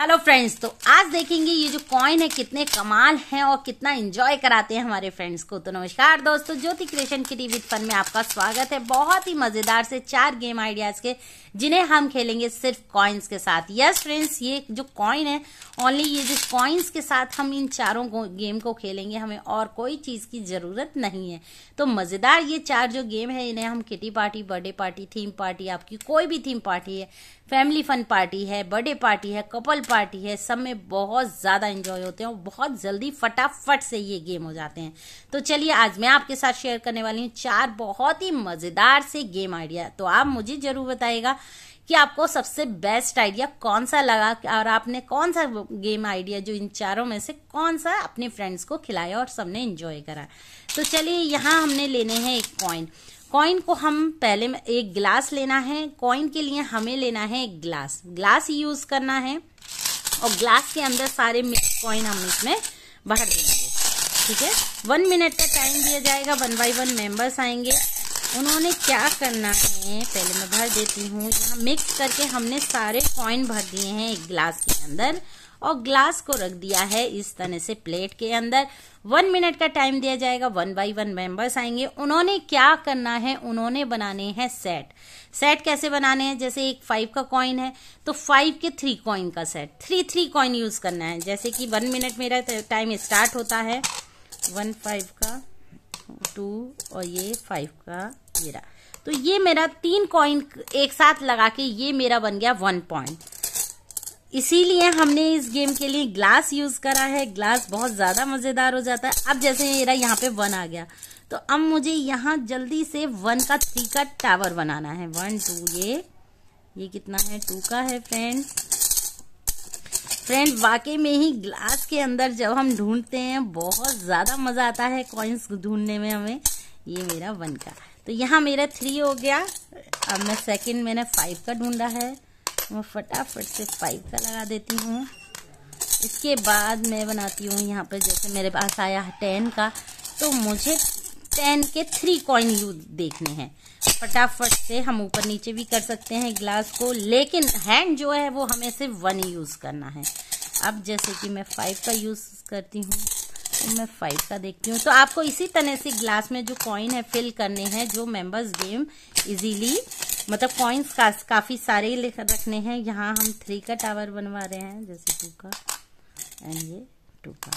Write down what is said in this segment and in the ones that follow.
hello friends तो आज देखेंगे ये जो कॉइन है कितने कमाल हैं और कितना एंजॉय कराते हैं हमारे फ्रेंड्स को तो नमस्कार दोस्तों ज्योति क्रिएशन की टीवी फन में आपका स्वागत है बहुत ही मजेदार से चार गेम आइडियाज के जिन्हें हम खेलेंगे सिर्फ कॉइन्स के साथ यस फ्रेंड्स ये जो कॉइन है ओनली ये जो कॉइन्स के साथ हम इन चारों गेम को खेलेंगे हमें और कोई चीज की जरूरत नहीं है तो मजेदार ये चार जो गेम है इन्हें हम kitty party birthday party theme party आपकी कोई भी थीम पार्टी है फैमिली फन पार्टी है बर्थडे पार्टी है कपल पार्टी है सब में बहुत ज़्यादा एंजॉय होते हैं और बहुत जल्दी फटाफट से ये गेम हो जाते हैं तो चलिए आज मैं आपके साथ शेयर करने वाली हूँ चार बहुत ही मज़ेदार से गेम आइडिया तो आप मुझे ज़रूर बताएगा कि आपको सबसे बेस्ट आइडिया कौन सा लगा और आपने कौन सा गेम आइडिया जो इन चारों में से कौन सा अपने फ्रेंड्स को खिलाया और सबने इंजॉय करा तो चलिए यहाँ हमने लेने हैं एक पॉइंट कॉइन को हम पहले एक ग्लास लेना है कॉइन के लिए हमें लेना है एक ग्लास ग्लास यूज करना है और ग्लास के अंदर सारे कॉइन हम इसमें भर देंगे ठीक है वन मिनट का टाइम दिया जाएगा वन बाई वन मेंबर्स आएंगे उन्होंने क्या करना है पहले मैं भर देती हूँ यहाँ मिक्स करके हमने सारे कॉइन भर दिए हैं एक ग्लास के अंदर और ग्लास को रख दिया है इस तरह से प्लेट के अंदर वन मिनट का टाइम दिया जाएगा वन बाई वन मेंबर्स आएंगे उन्होंने क्या करना है उन्होंने बनाने हैं सेट सेट कैसे बनाने हैं जैसे एक फाइव का कॉइन है तो फाइव के थ्री कॉइन का set three three coin use करना है जैसे कि वन मिनट मेरा टाइम स्टार्ट होता है वन फाइव का टू और ये फाइव का मेरा तो ये मेरा तीन कॉइन एक साथ लगा के ये मेरा बन गया वन पॉइंट इसीलिए हमने इस गेम के लिए ग्लास यूज़ करा है ग्लास बहुत ज़्यादा मज़ेदार हो जाता है अब जैसे मेरा यहाँ पे वन आ गया तो अब मुझे यहाँ जल्दी से वन का थ्री का टावर बनाना है वन टू ये ये कितना है टू का है फ्रेंड फ्रेंड वाकई में ही ग्लास के अंदर जब हम ढूंढते हैं बहुत ज़्यादा मज़ा आता है कॉइन्स ढूंढने में हमें ये मेरा वन का तो यहाँ मेरा थ्री हो गया अब मैं सेकंड मैंने फाइव का ढूंढा है मैं फटाफट से फाइव का लगा देती हूँ इसके बाद मैं बनाती हूँ यहाँ पर जैसे मेरे पास आया है टेन का तो मुझे टेन के थ्री कॉइन यूज देखने हैं फटाफट से हम ऊपर नीचे भी कर सकते हैं ग्लास को लेकिन हैंड जो है वो हमें सिर्फ वन यूज़ करना है अब जैसे कि मैं फाइव का यूज़ करती हूँ तो मैं फाइव का देखती हूँ तो आपको इसी तरह से ग्लास में जो कॉइन है फिल करने हैं जो मेंबर्स गेम इजीली मतलब कॉइन्स का, काफ़ी सारे ही रखने हैं यहाँ हम थ्री का टावर बनवा रहे हैं जैसे टू का एंड ये टू का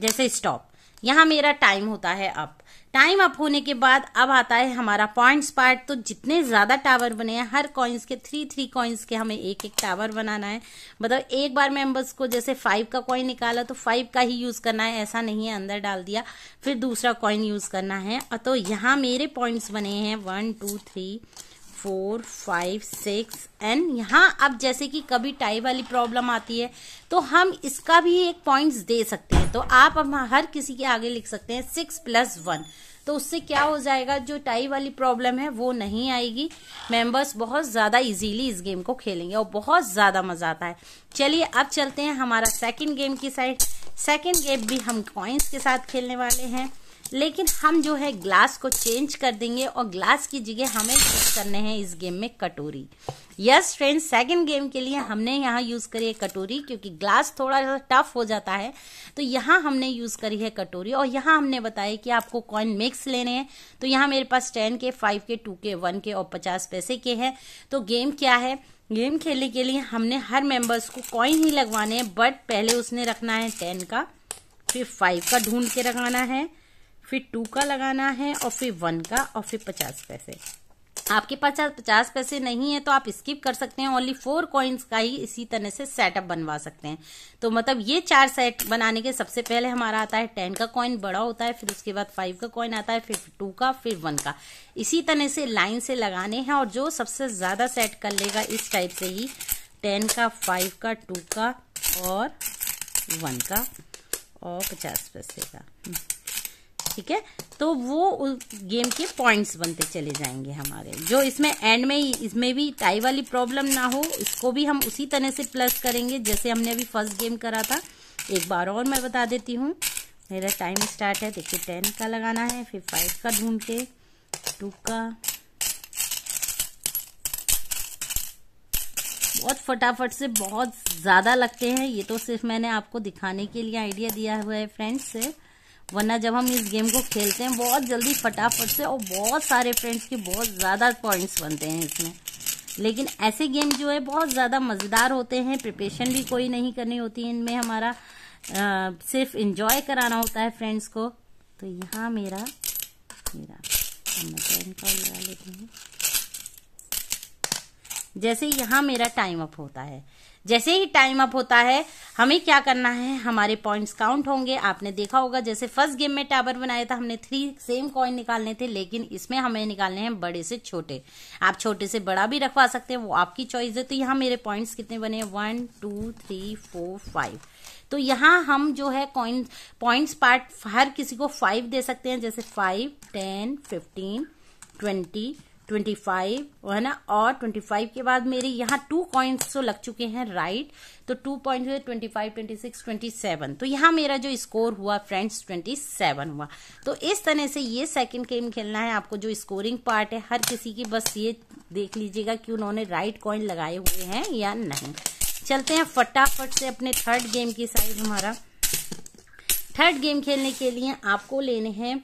जैसे स्टॉप यहाँ मेरा टाइम होता है अब टाइम अप होने के बाद अब आता है हमारा पॉइंट्स पार्ट तो जितने ज़्यादा टावर बने हैं हर कॉइन्स के थ्री थ्री कॉइन्स के हमें एक एक टावर बनाना है मतलब एक बार मेंबर्स को जैसे फाइव का कॉइन निकाला तो फाइव का ही यूज़ करना है ऐसा नहीं है अंदर डाल दिया फिर दूसरा कॉइन यूज़ करना है तो यहाँ मेरे पॉइंट्स बने हैं one two three four five six एन यहाँ अब जैसे कि कभी टाई वाली प्रॉब्लम आती है तो हम इसका भी एक पॉइंट्स दे सकते हैं तो आप अब हर किसी के आगे लिख सकते हैं सिक्स प्लस वन तो उससे क्या हो जाएगा जो टाई वाली प्रॉब्लम है वो नहीं आएगी मेंबर्स बहुत ज़्यादा इजीली इस गेम को खेलेंगे और बहुत ज़्यादा मज़ा आता है चलिए अब चलते हैं हमारा सेकंड गेम की साइड सेकंड गेम भी हम कॉइन्स के साथ खेलने वाले हैं लेकिन हम जो है ग्लास को चेंज कर देंगे और ग्लास की जगह हमें यूज करने हैं इस गेम में कटोरी यस फ्रेंड्स सेकंड गेम के लिए हमने यहाँ यूज करी है कटोरी क्योंकि ग्लास थोड़ा सा टफ हो जाता है तो यहाँ हमने यूज करी है कटोरी और यहाँ हमने बताया कि आपको कॉइन मिक्स लेने हैं तो यहाँ मेरे पास टेन के फाइव के टू के वन के और पचास पैसे के हैं तो गेम क्या है गेम खेलने के लिए हमने हर मेंबर्स को कॉइन ही लगवाने हैं बट पहले उसने रखना है टेन का फिर फाइव का ढूंढ के रखाना है फिर टू का लगाना है और फिर वन का और फिर पचास पैसे आपके पास पचास पैसे नहीं है तो आप स्किप कर सकते हैं ओनली फोर कॉइन्स का ही इसी तरह से सेटअप बनवा सकते हैं तो मतलब ये चार सेट बनाने के सबसे पहले हमारा आता है टेन का कॉइन बड़ा होता है फिर उसके बाद फाइव का कॉइन आता है फिर टू का फिर वन का इसी तरह से लाइन से लगाने हैं और जो सबसे ज़्यादा सेट कर लेगा इस टाइप से ही टेन का फाइव का टू का और वन का और पचास पैसे का ठीक है तो वो गेम के पॉइंट्स बनते चले जाएंगे हमारे जो इसमें एंड में इसमें भी टाई वाली प्रॉब्लम ना हो इसको भी हम उसी तरह से प्लस करेंगे जैसे हमने अभी फर्स्ट गेम करा था एक बार और मैं बता देती हूँ मेरा टाइम स्टार्ट है देखिए टेन का लगाना है फिर फाइव का ढूंढ के टू का बहुत फटाफट से बहुत ज़्यादा लगते हैं ये तो सिर्फ मैंने आपको दिखाने के लिए आइडिया दिया हुआ है फ्रेंड्स वरना जब हम इस गेम को खेलते हैं बहुत जल्दी फटाफट से और बहुत सारे फ्रेंड्स के बहुत ज़्यादा पॉइंट्स बनते हैं इसमें लेकिन ऐसे गेम जो है बहुत ज़्यादा मज़ेदार होते हैं प्रिपरेशन भी कोई नहीं करनी होती इनमें हमारा आ, सिर्फ इंजॉय कराना होता है फ्रेंड्स को तो यहाँ मेरा मेरा टाइम लगा लेती हूँ जैसे यहाँ मेरा टाइम अप होता है जैसे ही टाइम अप होता है हमें क्या करना है हमारे पॉइंट्स काउंट होंगे आपने देखा होगा जैसे फर्स्ट गेम में टावर बनाया था हमने थ्री सेम कॉइन निकालने थे लेकिन इसमें हमें निकालने हैं बड़े से छोटे आप छोटे से बड़ा भी रखवा सकते हैं वो आपकी चॉइस है तो यहाँ मेरे पॉइंट्स कितने बने one two three four five तो यहाँ हम जो है कॉइन पॉइंट्स पार्ट हर किसी को फाइव दे सकते हैं जैसे five ten fifteen twenty twenty five है ना और ट्वेंटी फाइव के बाद मेरे यहाँ टू पॉइंट्स तो लग चुके हैं राइट तो टू पॉइंट हुए twenty five twenty six twenty seven तो यहाँ मेरा जो स्कोर हुआ फ्रेंड्स ट्वेंटी सेवन हुआ तो इस तरह से ये सेकंड गेम खेलना है आपको जो स्कोरिंग पार्ट है हर किसी की बस ये देख लीजिएगा कि उन्होंने राइट कॉइन लगाए हुए हैं या नहीं चलते हैं फटाफट से अपने थर्ड गेम की साइड हमारा थर्ड गेम खेलने के लिए आपको लेने हैं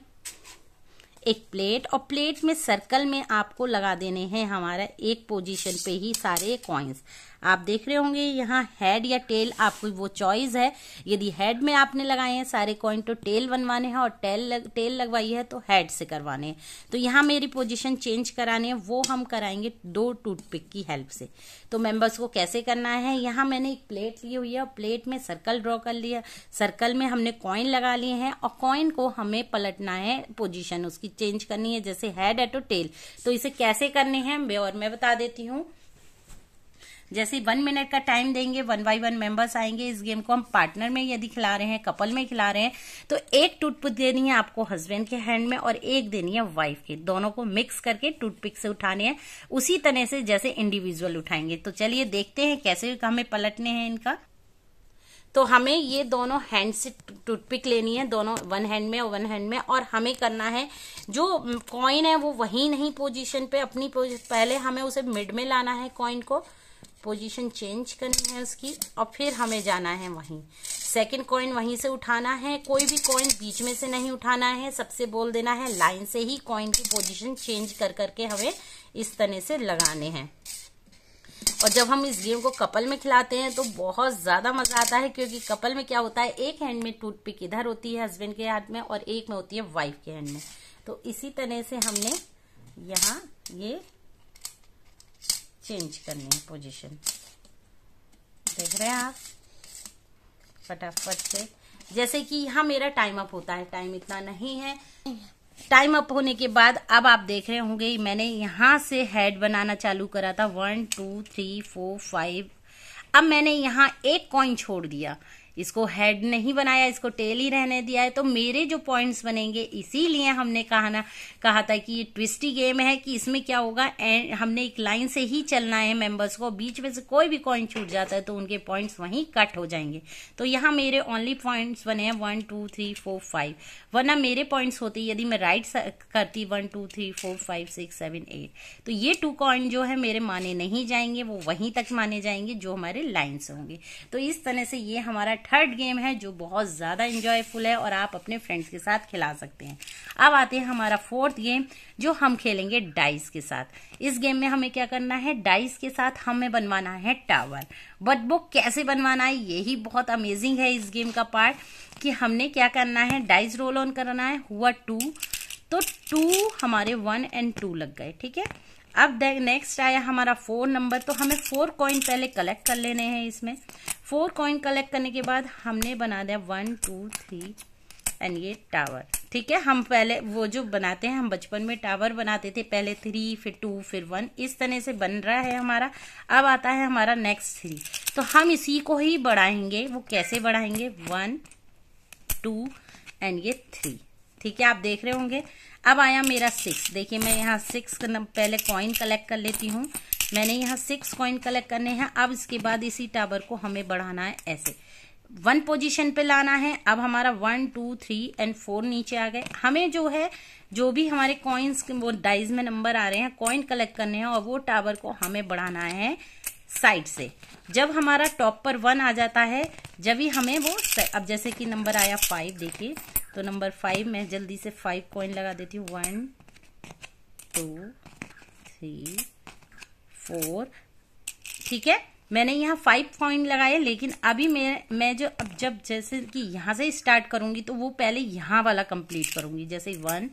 एक प्लेट और प्लेट में सर्कल में आपको लगा देने हैं हमारा एक पोजीशन पे ही सारे कॉइन्स आप देख रहे होंगे यहाँ हेड या टेल आपको वो चॉइस है यदि हेड में आपने लगाए हैं सारे कॉइन तो टेल बनवाने हैं और टेल लग, टेल लगवाई है तो हेड से करवाने हैं तो यहाँ मेरी पोजिशन चेंज कराने है वो हम कराएंगे दो टूथपिक की हेल्प से तो मेम्बर्स को कैसे करना है यहाँ मैंने एक प्लेट ली हुई है और प्लेट में सर्कल ड्रॉ कर लिया सर्कल में हमने कॉइन लगा लिए हैं और कॉइन को हमें पलटना है पोजिशन उसकी चेंज करनी है जैसे हेड है तो टेल तो इसे कैसे करने हैं और मैं बता देती हूँ जैसे वन मिनट का टाइम देंगे वन बाई वन मेंबर्स आएंगे इस गेम को हम पार्टनर में यदि खिला रहे हैं कपल में खिला रहे हैं तो एक टूटपिक देनी है आपको हस्बैंड के हैंड में और एक देनी है वाइफ के दोनों को मिक्स करके टूटपिक से उठाने हैं उसी तरह से जैसे इंडिविजुअल उठाएंगे तो चलिए देखते हैं कैसे हमें पलटने हैं इनका तो हमें ये दोनों हैंड से टूटपिक लेनी है दोनों वन हैंड में और वन हैंड में और हमें करना है जो कॉइन है वो वहीं नहीं पोजीशन पे अपनी पोजिशन पहले हमें उसे मिड में लाना है कॉइन को पोजीशन चेंज करनी है उसकी और फिर हमें जाना है वहीं सेकंड कॉइन वहीं से उठाना है कोई भी कॉइन बीच में से नहीं उठाना है सबसे बोल देना है लाइन से ही कॉइन की पोजीशन चेंज कर करके हमें इस तरह से लगाने हैं और जब हम इस गेम को कपल में खिलाते हैं तो बहुत ज़्यादा मज़ा आता है क्योंकि कपल में क्या होता है एक हैंड में टूट पिक इधर होती है हस्बैंड के हाथ में और एक में होती है वाइफ के हैंड में तो इसी तरह से हमने यहाँ ये चेंज करनी है पोजीशन देख रहे हैं आप फटाफट से जैसे कि यहाँ मेरा टाइम अप होता है टाइम इतना नहीं है टाइम अप होने के बाद अब आप देख रहे होंगे मैंने यहाँ से हेड बनाना चालू करा था one two three four five अब मैंने यहाँ एक कॉइन छोड़ दिया इसको हेड नहीं बनाया इसको टेल ही रहने दिया है तो मेरे जो पॉइंट्स बनेंगे इसीलिए हमने कहा ना कहा था कि ये ट्विस्टी गेम है कि इसमें क्या होगा एंड हमने एक लाइन से ही चलना है मेंबर्स को बीच में से कोई भी कॉइन छूट जाता है तो उनके पॉइंट्स वहीं कट हो जाएंगे तो यहाँ मेरे ओनली पॉइंट्स बने हैं one two three four five वरना मेरे पॉइंट्स होते यदि मैं राइट करती one two three four five six seven eight तो ये टू कॉइन जो है मेरे माने नहीं जाएंगे वो वहीं तक माने जाएंगे जो हमारे लाइन होंगे तो इस तरह से ये हमारा थर्ड गेम है जो बहुत ज़्यादा इंजॉयफुल है और आप अपने फ्रेंड्स के साथ खिला सकते हैं अब आते हैं हमारा फोर्थ गेम जो हम खेलेंगे डाइस के साथ इस गेम में हमें क्या करना है डाइस के साथ हमें बनवाना है टावर बट वो कैसे बनवाना है यही बहुत अमेजिंग है इस गेम का पार्ट कि हमने क्या करना है डाइस रोल ऑन करना है हुआ टू तो टू हमारे वन एंड टू लग गए ठीक है अब नेक्स्ट आया हमारा फोर नंबर तो हमें फोर कॉइन पहले कलेक्ट कर लेने हैं इसमें फोर कॉइन कलेक्ट करने के बाद हमने बना दिया वन टू थ्री एंड ये टावर ठीक है हम पहले वो जो बनाते हैं हम बचपन में टावर बनाते थे पहले थ्री फिर टू फिर वन इस तरह से बन रहा है हमारा अब आता है हमारा नेक्स्ट थ्री तो हम इसी को ही बढ़ाएंगे वो कैसे बढ़ाएंगे वन टू एंड ये थ्री ठीक है आप देख रहे होंगे अब आया मेरा सिक्स देखिए मैं यहाँ सिक्स पहले कॉइन कलेक्ट कर लेती हूँ मैंने यहाँ सिक्स कॉइन कलेक्ट करने हैं अब इसके बाद इसी टावर को हमें बढ़ाना है ऐसे वन पोजीशन पे लाना है अब हमारा one two three and four नीचे आ गए हमें जो है जो भी हमारे कॉइन्स वो डाइज में नंबर आ रहे हैं कॉइन कलेक्ट करने हैं और वो टावर को हमें बढ़ाना है साइड से जब हमारा टॉप पर वन आ जाता है जब ही हमें वो अब जैसे कि नंबर आया फाइव देखिए तो नंबर फाइव में जल्दी से फाइव कॉइन लगा देती हूँ वन टू थ्री फोर ठीक है मैंने यहाँ फाइव पॉइंट लगाए लेकिन अभी मैं मैं जो अब जब जैसे कि यहाँ से स्टार्ट करूंगी तो वो पहले यहाँ वाला कंप्लीट करूंगी जैसे वन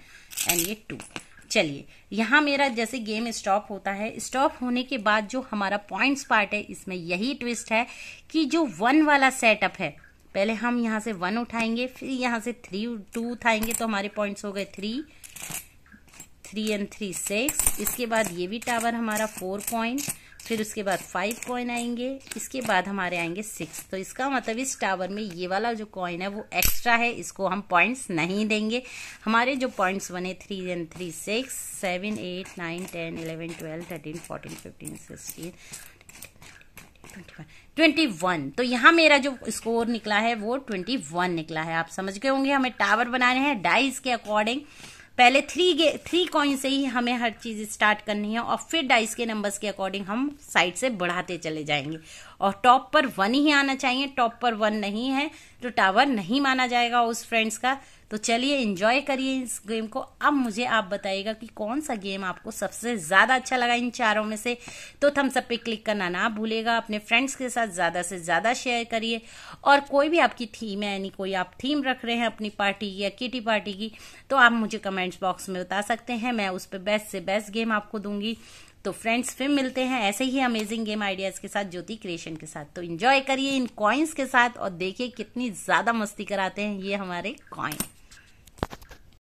एंड ये टू चलिए यहाँ मेरा जैसे गेम स्टॉप होता है स्टॉप होने के बाद जो हमारा पॉइंट्स पार्ट है इसमें यही ट्विस्ट है कि जो वन वाला सेटअप है पहले हम यहाँ से वन उठाएंगे फिर यहाँ से थ्री टू उठाएंगे तो हमारे पॉइंट्स हो गए three three and three six इसके बाद ये भी टावर हमारा फोर पॉइंट फिर उसके बाद फाइव कॉइन आएंगे इसके बाद हमारे आएंगे सिक्स तो इसका मतलब इस टावर में ये वाला जो कॉइन है वो एक्स्ट्रा है इसको हम पॉइंट्स नहीं देंगे हमारे जो पॉइंट्स बने three and three six seven eight nine ten eleven twelve thirteen fourteen fifteen sixteen twenty one तो यहाँ मेरा जो स्कोर निकला है वो ट्वेंटी वन निकला है आप समझ गए होंगे हमें टावर बनाने हैं डाइस के अकॉर्डिंग पहले थ्री गे थ्री कॉइन से ही हमें हर चीज़ स्टार्ट करनी है और फिर डाइस के नंबर्स के अकॉर्डिंग हम साइड से बढ़ाते चले जाएंगे और टॉप पर वन ही आना चाहिए टॉप पर वन नहीं है तो टावर नहीं माना जाएगा उस फ्रेंड्स का तो चलिए इंजॉय करिए इस गेम को अब मुझे आप बताइएगा कि कौन सा गेम आपको सबसे ज़्यादा अच्छा लगा इन चारों में से तो थम्स अप पे क्लिक करना ना भूलेगा अपने फ्रेंड्स के साथ ज़्यादा से ज़्यादा शेयर करिए और कोई भी आपकी थीम है यानी कोई आप थीम रख रहे हैं अपनी पार्टी की या किटी पार्टी की तो आप मुझे कमेंट्स बॉक्स में बता सकते हैं मैं उस पर बेस्ट से बेस्ट गेम आपको दूंगी तो फ्रेंड्स फिर मिलते हैं ऐसे ही अमेजिंग गेम आइडियाज़ के साथ ज्योति क्रिएशन के साथ तो एंजॉय करिए इन कॉइन्स के साथ और देखिए कितनी ज़्यादा मस्ती कराते हैं ये हमारे कॉइन